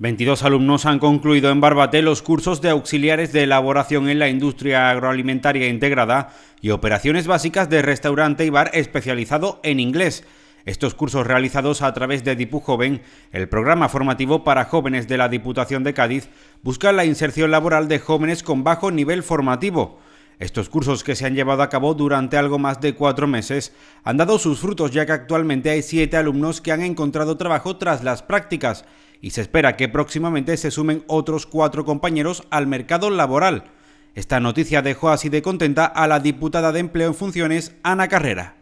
22 alumnos han concluido en Barbate los cursos de auxiliares de elaboración en la industria agroalimentaria integrada y operaciones básicas de restaurante y bar especializado en inglés. Estos cursos realizados a través de Dipu Joven, el programa formativo para jóvenes de la Diputación de Cádiz, busca la inserción laboral de jóvenes con bajo nivel formativo. Estos cursos que se han llevado a cabo durante algo más de cuatro meses han dado sus frutos ya que actualmente hay siete alumnos que han encontrado trabajo tras las prácticas y se espera que próximamente se sumen otros cuatro compañeros al mercado laboral. Esta noticia dejó así de contenta a la diputada de empleo en funciones, Ana Carrera.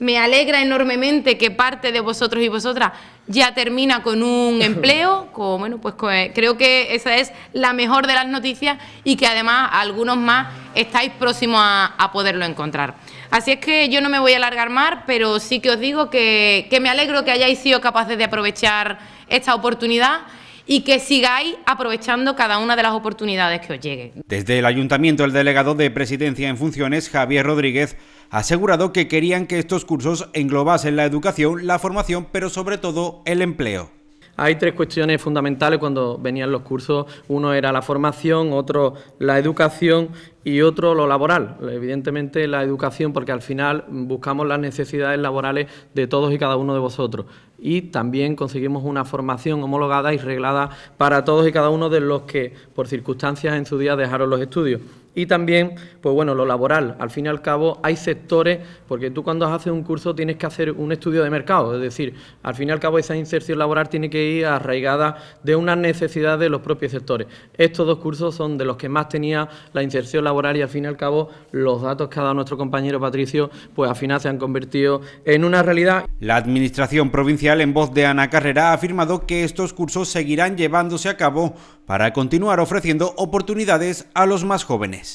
Me alegra enormemente que parte de vosotros y vosotras ya termina con un empleo, bueno, pues eh, creo que esa es la mejor de las noticias y que además algunos más estáis próximos a, poderlo encontrar. Así es que yo no me voy a alargar más, pero sí que os digo que, que me alegro que hayáis sido capaces de aprovechar esta oportunidad y que sigáis aprovechando cada una de las oportunidades que os lleguen. Desde el Ayuntamiento, el delegado de Presidencia en Funciones, Javier Rodríguez, asegurado que querían que estos cursos englobasen la educación, la formación, pero sobre todo el empleo. Hay tres cuestiones fundamentales cuando venían los cursos. Uno era la formación, otro la educación y otro lo laboral. Evidentemente la educación porque al final buscamos las necesidades laborales de todos y cada uno de vosotros. Y también conseguimos una formación homologada y reglada para todos y cada uno de los que por circunstancias en su día dejaron los estudios. Y también, pues bueno, lo laboral. Al fin y al cabo hay sectores, porque tú cuando haces un curso tienes que hacer un estudio de mercado, es decir, al fin y al cabo esa inserción laboral tiene que ir arraigada de una necesidad de los propios sectores. Estos dos cursos son de los que más tenía la inserción laboral y al fin y al cabo los datos que ha dado nuestro compañero Patricio, pues al final se han convertido en una realidad. La Administración Provincial, en voz de Ana Carrera, ha afirmado que estos cursos seguirán llevándose a cabo para continuar ofreciendo oportunidades a los más jóvenes.